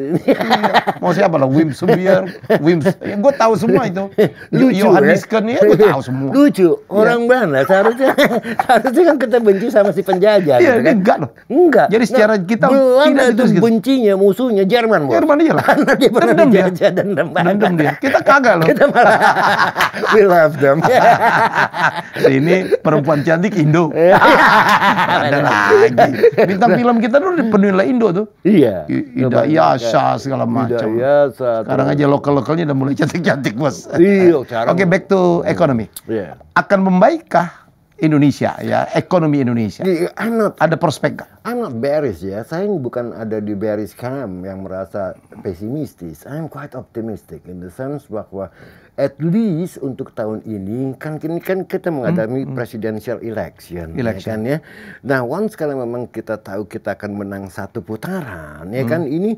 Mau siapa lah, Wim Subier, Wim. Ya gue tahu semua itu. Lucu Johan ya tahu semua. Lucu, iya. orang ya. mana seharusnya seharusnya kan kita benci sama si penjajah. Iya, gitu, kan? enggak loh. Enggak. Jadi nah, secara nah, kita Belanda itu gitu. bencinya musuhnya Jerman, Bos. Jerman iyalah. Karena dia pernah dendam dijajah dan dendam. Dendam dia. Kita kagak loh. Kita malah we love them. Ini perempuan cantik Indo. Iya. Ada lagi. Bintang film kita dulu oleh Indo tuh. Iya. Ida Yasa segala macam. Ida Yasa. Sekarang aja lokal-lokalnya udah mulai cantik-cantik, Bos. Iya, Oke, back to ekonomi. Yeah. Akan membaikkah Indonesia ya ekonomi Indonesia. I'm not, ada prospek gak? I'm not bearish ya. Saya bukan ada di bearish camp yang merasa pesimistis. I'm quite optimistic in the sense bahwa at least untuk tahun ini kan kini kan kita hmm, menghadapi hmm, presidential election, ya election, ya kan ya. Nah, once kalau memang kita tahu kita akan menang satu putaran, ya kan hmm. ini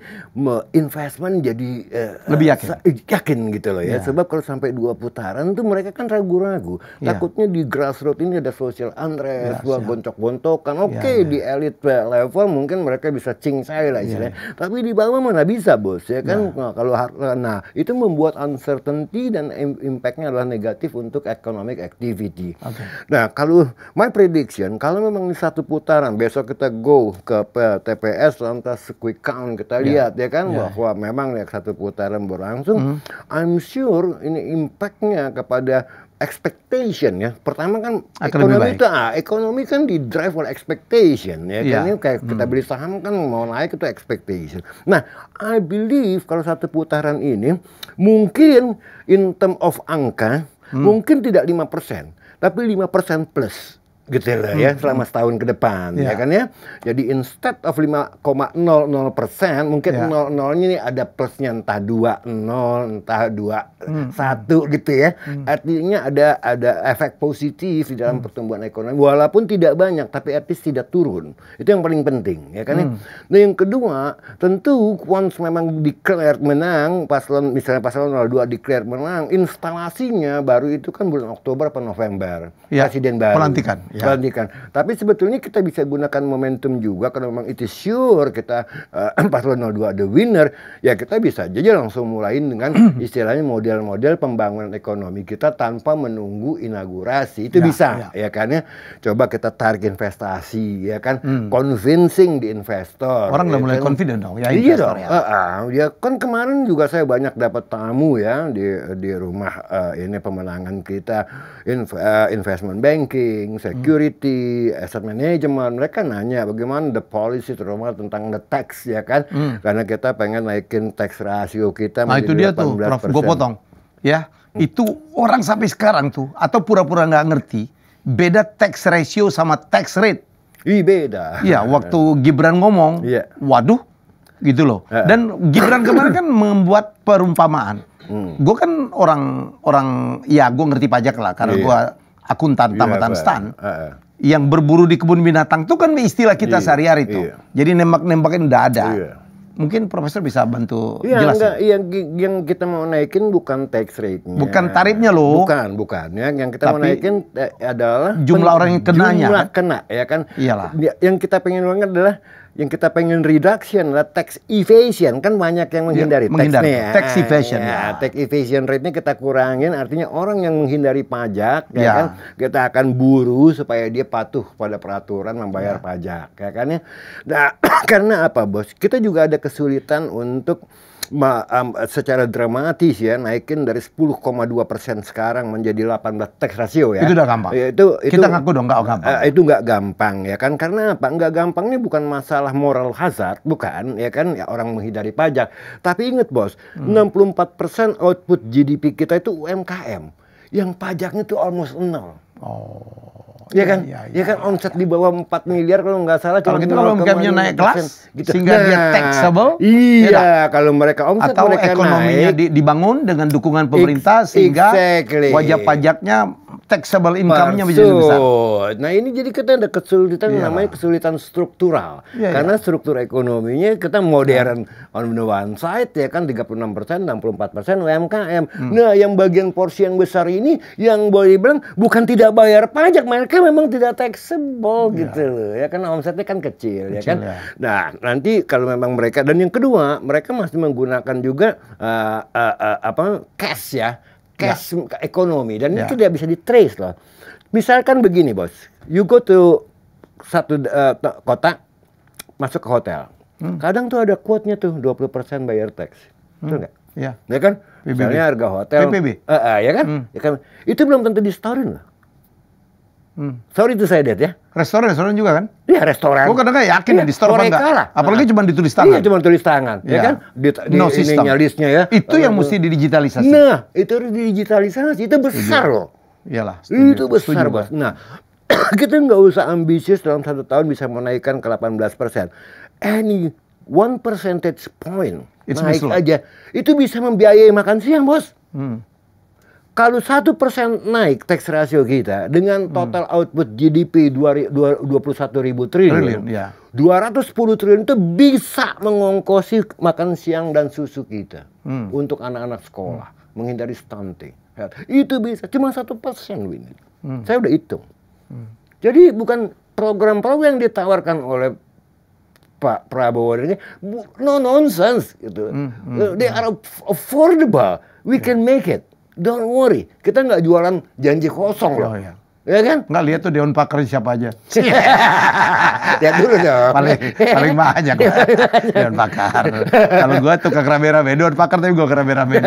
investment jadi uh, lebih yakin, eh, yakin gitu loh ya. Yeah. Sebab kalau sampai dua putaran tuh mereka kan ragu-ragu, yeah. takutnya di grassroots ini ada social unrest, yeah, ya, goncok gontokan ya, Oke, okay, yeah, yeah. di elit level mungkin mereka bisa saya lah istilahnya. Yeah. Tapi di bawah mana bisa bos ya kan? yeah. nah kalau nah itu membuat uncertainty dan impactnya adalah negatif untuk economic activity. Okay. Nah kalau my prediction kalau memang ini satu putaran besok kita go ke TPS lantas quick count kita yeah. lihat ya kan yeah. bahwa memang ya satu putaran berlangsung, mm -hmm. I'm sure ini impactnya kepada expectation ya. Pertama kan Akan ekonomi itu ah, ekonomi kan di drive oleh expectation ya. Yeah. Kan kayak hmm. kita beli saham kan mau naik itu expectation. Nah, I believe kalau satu putaran ini mungkin in term of angka hmm. mungkin tidak 5%, tapi 5% plus gitu lah ya hmm. selama hmm. setahun ke depan yeah. ya kan ya jadi instead of 5,00 persen mungkin yeah. 00 ini ada plusnya entah 20 entah 21 hmm, hmm. Satu, gitu ya hmm. artinya ada ada efek positif di dalam hmm. pertumbuhan ekonomi walaupun tidak banyak tapi at tidak turun itu yang paling penting ya kan ya? hmm. ya nah yang kedua tentu once memang declare menang paslon misalnya paslon 02 declare menang instalasinya baru itu kan bulan Oktober atau November yeah. presiden baru pelantikan ya. pelantikan. Tapi sebetulnya kita bisa gunakan momentum juga kalau memang itu sure kita uh, eh, 02 the winner, ya kita bisa aja langsung mulain dengan istilahnya model-model pembangunan ekonomi kita tanpa menunggu inaugurasi. Itu ya, bisa ya. ya kan ya. Coba kita tarik investasi ya kan, hmm. convincing di investor. Orang udah ya, mulai kan? confident dong ya iya investor iya, ya. Uh, uh, ya kan kemarin juga saya banyak dapat tamu ya di di rumah uh, ini pemenangan kita in, uh, eh, investment banking, Saya security, hmm. asset management, mereka nanya bagaimana the policy terutama tentang the tax ya kan, hmm. karena kita pengen naikin tax ratio kita. Nah itu dia tuh, Prof. Gue potong, ya hmm. itu orang sampai sekarang tuh atau pura-pura nggak -pura ngerti beda tax ratio sama tax rate. Ih beda. Iya, waktu Gibran ngomong, yeah. waduh, gitu loh. Yeah. Dan Gibran kemarin kan membuat perumpamaan. Hmm. Gue kan orang orang ya gue ngerti pajak lah karena yeah. gue akuntan iya, tamatan yeah, stan uh, uh. yang berburu di kebun binatang itu kan istilah kita yeah, sehari-hari itu. Yeah. Iya. Jadi nembak-nembakin udah ada. Yeah. Mungkin profesor bisa bantu ya, jelas. Enggak, ya? yang yang kita mau naikin bukan tax rate-nya. Bukan tarifnya loh. Bukan, bukan. Ya, yang kita Tapi, mau naikin eh, adalah jumlah pen, orang yang kenanya. Jumlah kena ya kan. Iyalah. Ya, yang kita pengen banget adalah yang kita pengen reduction adalah tax evasion kan banyak yang iya, menghindari ya, tax, ya. tax evasion ya, ya. tax evasion rate-nya kita kurangin artinya orang yang menghindari pajak ya, ya kan kita akan buru supaya dia patuh pada peraturan membayar ya. pajak ya kan ya nah, karena apa bos kita juga ada kesulitan untuk ma, secara dramatis ya naikin dari 10,2 persen sekarang menjadi 18 tax ratio ya. Itu udah gampang. Ya, itu, itu kita ngaku dong nggak gampang. Eh, itu nggak gampang ya kan karena apa? Nggak gampang ini bukan masalah moral hazard, bukan ya kan ya orang menghindari pajak. Tapi ingat bos, hmm. 64 persen output GDP kita itu UMKM, yang pajaknya itu almost nol. Oh. Ya kan? Iya ya, ya, kan iya. omset di bawah 4 miliar kalau nggak salah kalau gitu kalau income-nya naik kelas gitu. sehingga nah, dia taxable. Ya iya, ya, kalau mereka omset atau mereka ekonominya naik, dibangun dengan dukungan pemerintah sehingga exactly. wajah pajaknya taxable income-nya menjadi besar. Nah, ini jadi kita ada kesulitan yeah. namanya kesulitan struktural. Yeah, iya. Karena yeah. struktur ekonominya kita modern on the one side ya kan 36%, 64% UMKM. Hmm. Nah, yang bagian porsi yang besar ini yang boleh bilang bukan tidak bayar pajak, mereka mereka memang tidak taxable ya. gitu loh ya kan omsetnya kan kecil, kecil ya kan ya. nah nanti kalau memang mereka dan yang kedua mereka masih menggunakan juga uh, uh, uh, apa cash ya cash ya. ekonomi dan ya. itu tidak bisa di trace loh misalkan begini bos you go to satu uh, kota masuk ke hotel hmm. kadang tuh ada quote-nya tuh 20% bayar tax hmm. enggak? ya. ya kan PBB. misalnya harga hotel PBB. Uh, uh, ya kan hmm. ya kan itu belum tentu di storein loh Hmm. Sorry itu saya lihat ya. Restoran restoran juga kan? Iya restoran. Gue kadang kadang yakin ya, di store apa enggak. Lah. Apalagi nah. cuma ditulis tangan. Iya cuma tulis tangan, ya, ya kan? Di, di no system. ininya listnya ya. Itu yang uh, mesti didigitalisasi. Nah itu harus didigitalisasi. Itu besar Setuju. loh. Iyalah. Itu besar Setuju, bos. Nah kita nggak usah ambisius dalam satu tahun bisa menaikkan ke 18 persen. Any one percentage point It's naik aja itu bisa membiayai makan siang bos. Hmm kalau satu persen naik tax ratio kita dengan hmm. total hmm. output GDP dua puluh satu ribu triliun, ya. dua ratus sepuluh triliun itu bisa mengongkosi makan siang dan susu kita hmm. untuk anak-anak sekolah hmm. menghindari stunting. Ya, itu bisa cuma satu persen Win. Hmm. Saya udah hitung. Hmm. Jadi bukan program-program yang ditawarkan oleh Pak Prabowo ini no nonsense gitu. Hmm. Hmm. They hmm. are affordable. We yeah. can make it. Don't worry, kita nggak jualan janji kosong loh. Oh, iya. Ya kan? Enggak lihat tuh Deon pakar siapa aja. lihat dulu dong. Paling paling banyak gua. Dewan pakar Kalau gua tuh kamera rame Deon pakar tapi gua kamera rame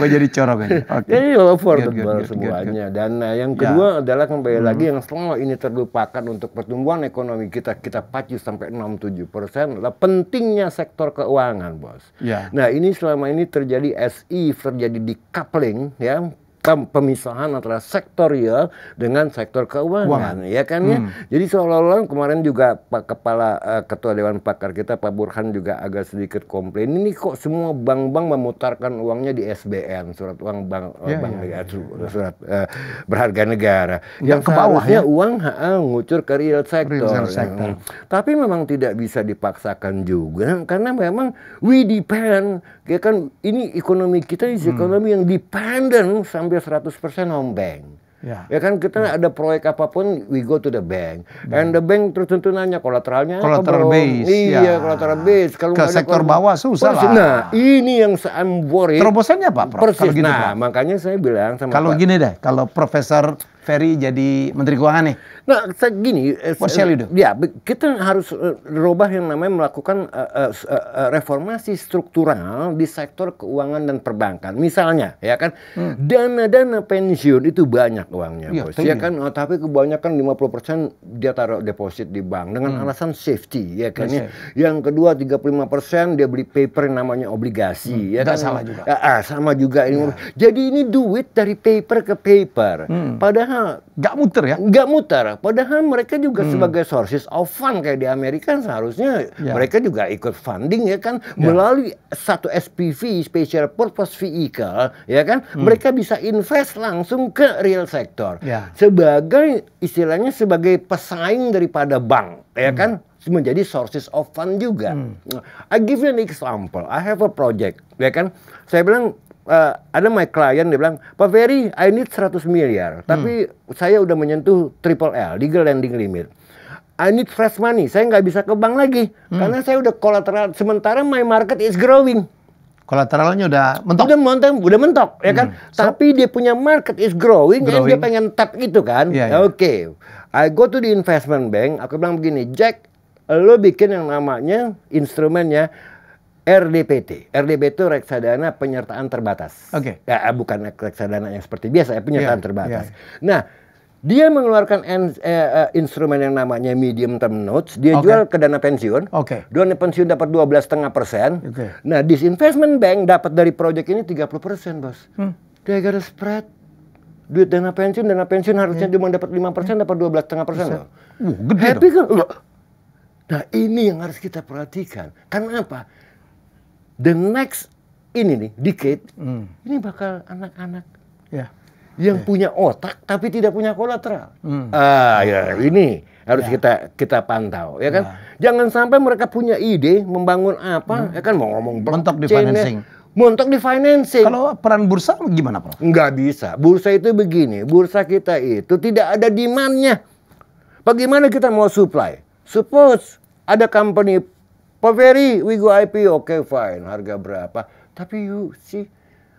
Gua jadi corong aja. Oke. Okay. Jadi over good, good, good, semuanya. Good, good. Dan uh, yang ya. kedua ya. adalah kembali hmm. lagi yang selama ini terlupakan untuk pertumbuhan ekonomi kita kita pacu sampai 6-7 persen lah pentingnya sektor keuangan bos. Ya. Nah ini selama ini terjadi SI terjadi decoupling ya pemisahan antara sektor real ya dengan sektor keuangan, Uang. ya kan ya. Hmm. Jadi seolah-olah kemarin juga Pak Kepala uh, Ketua Dewan Pakar kita Pak Burhan juga agak sedikit komplain ini kok semua bank-bank memutarkan uangnya di SBN, surat uang bank eh, ya, bank ya, negara, ya, ya, ya. surat uh, berharga negara yang ke bawahnya uang ha, ngucur ke real sektor. Real sektor. Hmm. Tapi memang tidak bisa dipaksakan juga karena memang we depend ya kan ini ekonomi kita ini hmm. ekonomi hmm. yang dependent sampai 100% on bank. Ya. ya kan kita ya. ada proyek apapun we go to the bank. Hmm. And the bank terus tentu nanya kolateralnya collateral apa base. Iya, ya. collateral base. Kalau ke sektor bawah susah lah. Nah, ini yang saya worry. Terobosannya apa, Prof? Persis. Gini, nah, makanya saya bilang sama Kalau gini deh, kalau Profesor Ferry jadi Menteri Keuangan nih? Nah, gini, eh, What shall you do? Ya, kita harus eh, berubah yang namanya melakukan uh, uh, uh, reformasi struktural di sektor keuangan dan perbankan. Misalnya, ya kan, hmm. dana-dana hmm. pensiun itu banyak uangnya, iya, ya, Bos. Ya kan, oh, tapi kebanyakan 50% dia taruh deposit di bank dengan hmm. alasan safety, ya kan ya. Yang kedua 35% dia beli paper yang namanya obligasi, hmm. ya kan. sama juga. Ah, ah, sama juga ini. Ya. Jadi ini duit dari paper ke paper. Hmm. Padahal Padahal nggak muter ya? Nggak muter. Padahal mereka juga hmm. sebagai sources of fund kayak di Amerika kan seharusnya yeah. mereka juga ikut funding ya kan yeah. melalui satu SPV special purpose vehicle ya kan hmm. mereka bisa invest langsung ke real sector yeah. sebagai istilahnya sebagai pesaing daripada bank ya hmm. kan menjadi sources of fund juga. Hmm. I give you an example. I have a project ya kan. Saya bilang uh, ada my client dia bilang, Pak Ferry, I need 100 miliar, hmm. tapi saya udah menyentuh triple L, legal lending limit. I need fresh money, saya nggak bisa ke bank lagi hmm. karena saya udah kolateral. Sementara my market is growing. Kolateralnya udah mentok. Udah mentok, udah mentok ya kan. Hmm. So, Tapi dia punya market is growing, growing. dia pengen tap itu kan. Yeah, yeah. Oke, okay. I go to the investment bank. Aku bilang begini, Jack, lo bikin yang namanya instrumennya RDPT. RDP itu reksadana penyertaan terbatas. Oke. Okay. Ya, eh, bukan reksadana yang seperti biasa, ya, penyertaan yeah, terbatas. Yeah. Nah, dia mengeluarkan en, eh, eh, instrumen yang namanya medium term notes. Dia okay. jual ke dana pensiun. Oke. Okay. Dana pensiun dapat 12,5 persen. Okay. Nah, disinvestment bank dapat dari proyek ini 30 persen, bos. Hmm. Dia got spread. Duit dana pensiun, dana pensiun harusnya yeah. cuma dapat 5 persen, yeah. Hmm. dapat 12,5 persen. Uh, gede Happy dong. Kan? Nah, ini yang harus kita perhatikan. Karena apa? the next ini nih decade hmm. ini bakal anak-anak yeah. yang yeah. punya otak tapi tidak punya kolateral. Hmm. Ah ya ini harus yeah. kita kita pantau ya kan yeah. jangan sampai mereka punya ide membangun apa hmm. ya kan mau ngomong mentok di financing montok di financing kalau peran bursa gimana Prof? nggak bisa bursa itu begini bursa kita itu tidak ada demandnya bagaimana kita mau supply suppose ada company Pak Ferry, we go IP, oke okay, fine, harga berapa? Tapi you see,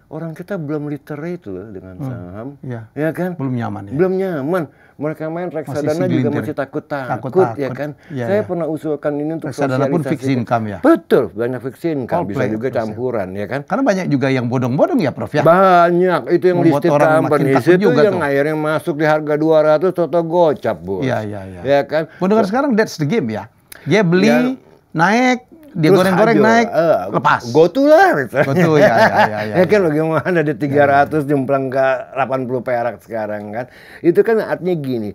orang kita belum literate loh dengan hmm. saham. Hmm, ya. kan? Belum nyaman ya. Belum nyaman. Mereka main reksadana juga masih takut-takut ya kan. Ya, Saya ya. pernah usulkan ini untuk reksadana pun fixed income ya. Betul, banyak fixed income, bisa juga ya? campuran ya. kan. Karena banyak juga yang bodong-bodong ya Prof ya. Banyak, itu yang Membuat listed companies itu juga yang tuh. akhirnya masuk di harga 200 total gocap, bos. Iya, iya, iya. Ya kan. Mendengar so, sekarang that's the game ya. Dia beli ya, naik dia goreng-goreng naik, uh, lepas. Go to lah. Gitu. Go to, ya, ya, ya, ya. ya kan ya. bagaimana ada 300 ya, ya. ya. jemplang ke 80 perak sekarang kan. Itu kan artinya gini,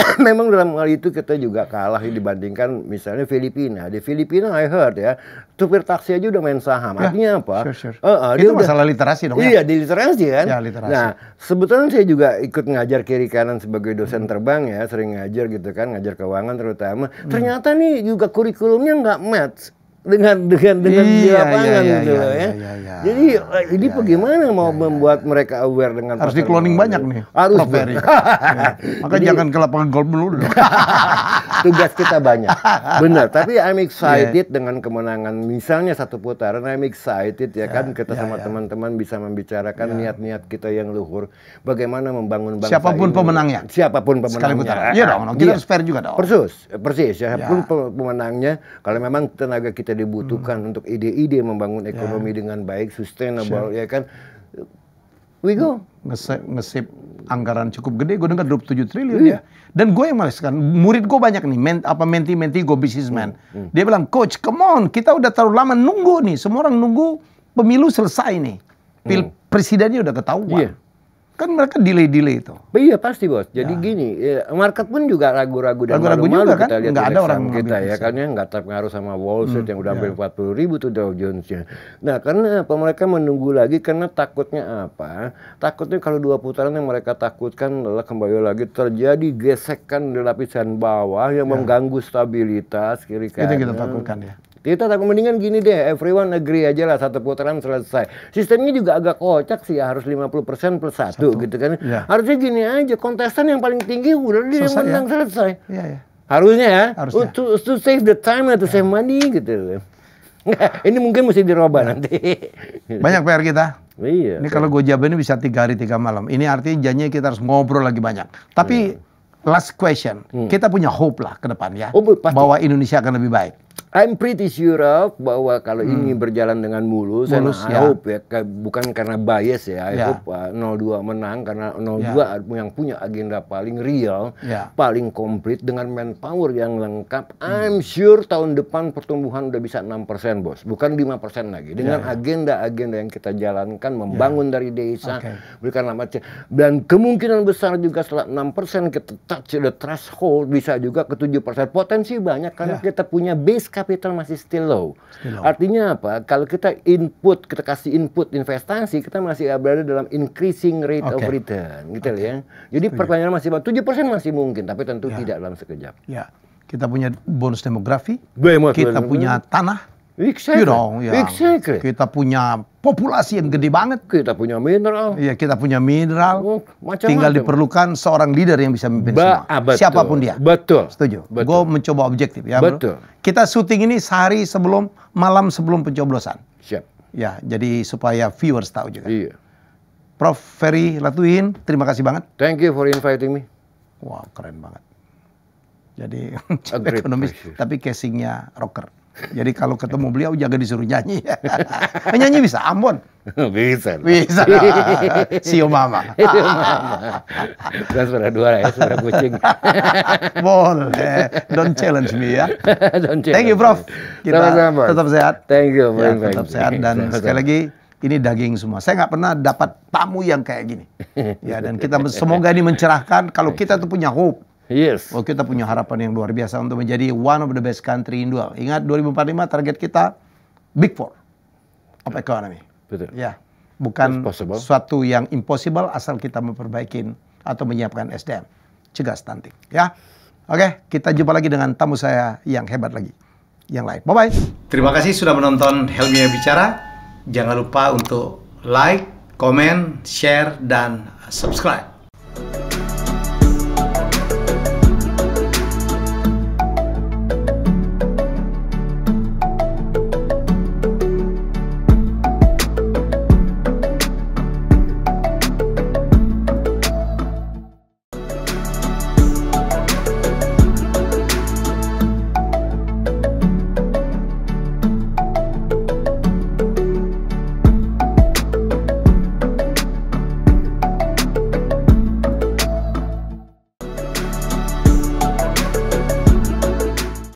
memang dalam hal itu kita juga kalah ya dibandingkan misalnya Filipina. Di Filipina I heard ya, supir taksi aja udah main saham. Ya, Artinya apa? Sure, sure. Uh, uh, itu dia masalah literasi dong iya, ya? Iya, di literasi kan. Ya, literasi. Nah, sebetulnya saya juga ikut ngajar kiri kanan sebagai dosen terbang ya, sering ngajar gitu kan, ngajar keuangan terutama. Hmm. Ternyata nih juga kurikulumnya nggak match dengan dengan dengan iya, di iya, lapangan iya, iya, gitu iya, loh ya. Iya, iya, iya. Jadi eh, iya, ini iya, bagaimana iya, mau iya, membuat iya. mereka aware dengan harus di cloning banyak nih. Harus Prof. ya. Maka Jadi, jangan ke lapangan golf dulu. tugas kita banyak. Benar, tapi I'm excited yeah. dengan kemenangan misalnya satu putaran I'm excited ya yeah, kan iya, kita yeah, sama teman-teman yeah. bisa membicarakan niat-niat yeah. kita yang luhur bagaimana membangun bangsa Siapapun ini. pemenangnya. Siapapun pemenangnya. Sekali putaran. Iya dong, kita harus fair juga dong. Persis, persis Siapapun Pun pemenangnya kalau memang tenaga kita kita dibutuhkan hmm. untuk ide-ide membangun ya. ekonomi yeah. dengan baik, sustainable, sure. ya kan? We go. Ngesip, ngesip anggaran cukup gede, gue dengar 27 triliun yeah. Hmm. ya. Dan gue yang males kan, murid gue banyak nih, men, apa menti-menti gue businessman. Hmm. Hmm. Dia bilang, coach come on, kita udah terlalu lama nunggu nih, semua orang nunggu pemilu selesai nih. Pil hmm. presidennya udah ketahuan. Yeah kan mereka delay-delay itu. Iya pasti bos. Jadi ya. gini, ya, market pun juga ragu-ragu dan ragu-ragu malu-malu juga, kita kan? lihat nggak ada orang kita ya kan ya nggak terpengaruh sama Wall Street hmm, yang udah ya. hampir ya. puluh ribu tuh Dow Jonesnya. Nah karena apa mereka menunggu lagi karena takutnya apa? Takutnya kalau dua putaran yang mereka takutkan adalah kembali lagi terjadi gesekan di lapisan bawah yang ya. mengganggu stabilitas kiri kanan. Itu yang kita takutkan ya. Kita tak mendingan gini deh, everyone agree aja lah satu putaran selesai. Sistemnya juga agak kocak sih, harus 50% plus satu, satu. gitu kan. Ya. Harusnya gini aja, kontestan yang paling tinggi udah dia yang menang ya. selesai. Ya, ya. Harusnya ya, Harusnya. To, to save the time atau save ya. money gitu. ini mungkin mesti diroba ya. nanti. Banyak PR kita. Iya. Ini kalau gue jawab ini bisa tiga hari tiga malam. Ini artinya janjinya kita harus ngobrol lagi banyak. Tapi hmm. last question, hmm. kita punya hope lah ke depan ya, oh, bahwa Indonesia akan lebih baik. I'm pretty sure of bahwa kalau hmm. ini berjalan dengan mulus, mulus ya. hope ya bukan karena bias ya, I yeah. hope uh, 02 menang karena 02 yeah. yang punya agenda paling real, yeah. paling komplit dengan manpower yang lengkap. Hmm. I'm sure tahun depan pertumbuhan udah bisa 6% bos, bukan 5% lagi. Ya, dengan ya. agenda-agenda yeah, yang kita jalankan membangun yeah. dari desa, okay. berikan nama dan kemungkinan besar juga setelah 6% kita touch the threshold bisa juga ke 7%. Potensi banyak karena yeah. kita punya base risk capital masih still low. still low. Artinya apa? Kalau kita input, kita kasih input investasi, kita masih berada dalam increasing rate okay. of return, gitu okay. ya. Jadi Setuju. perpanjangan masih 7% masih mungkin, tapi tentu ya. tidak dalam sekejap. Ya. Kita punya bonus demografi, Bem, kita punya tanah, Exactly. You ya. Kita punya populasi yang gede banget. Kita punya mineral. Iya, kita punya mineral. Oh, macam Tinggal diperlukan seorang leader yang bisa memimpin ba semua. Ah, betul. Siapapun dia. Betul. Setuju. Gue mencoba objektif ya, Betul. Bro. Kita syuting ini sehari sebelum malam sebelum pencoblosan. Siap. Ya, jadi supaya viewers tahu juga. Iya. Prof Ferry Latuin, terima kasih banget. Thank you for inviting me. Wah, wow, keren banget. Jadi ekonomis, tapi casingnya rocker. Jadi kalau ketemu beliau jaga disuruh nyanyi. Nyanyi bisa, Ambon. Bisa. Bisa. Sio mama. Dan sudah dua ya, sudah kucing. Boleh. Don't challenge me ya. Don't Thank you, Prof. Kita Sama-sama. tetap sehat. Thank you. Ya, tetap sehat dan Sama-sama. sekali lagi ini daging semua. Saya nggak pernah dapat tamu yang kayak gini. Ya dan kita semoga ini mencerahkan kalau kita tuh punya hope Yes. Oh, kita punya harapan yang luar biasa untuk menjadi one of the best country in the Ingat 2045 target kita big four of economy. Betul. Ya. Bukan suatu yang impossible asal kita memperbaiki atau menyiapkan SDM. Cegah stunting, ya. Oke, kita jumpa lagi dengan tamu saya yang hebat lagi. Yang lain. Bye-bye. Terima kasih sudah menonton Helmi Bicara. Jangan lupa untuk like, comment, share, dan subscribe.